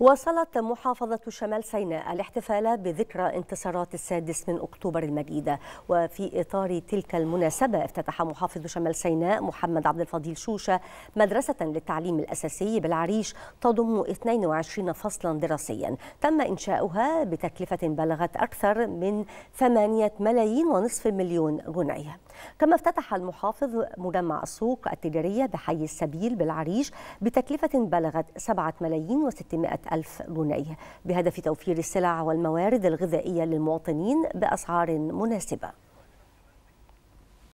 واصلت محافظة شمال سيناء الاحتفال بذكرى انتصارات السادس من أكتوبر المجيدة وفي إطار تلك المناسبة افتتح محافظ شمال سيناء محمد عبد الفضيل شوشة مدرسة للتعليم الأساسي بالعريش تضم 22 فصلا دراسيا تم إنشاؤها بتكلفة بلغت أكثر من 8 ملايين ونصف مليون جنيه كما افتتح المحافظ مجمع السوق التجارية بحي السبيل بالعريش بتكلفة بلغت 7 ملايين و600 ألف جنيه بهدف توفير السلع والموارد الغذائية للمواطنين بأسعار مناسبة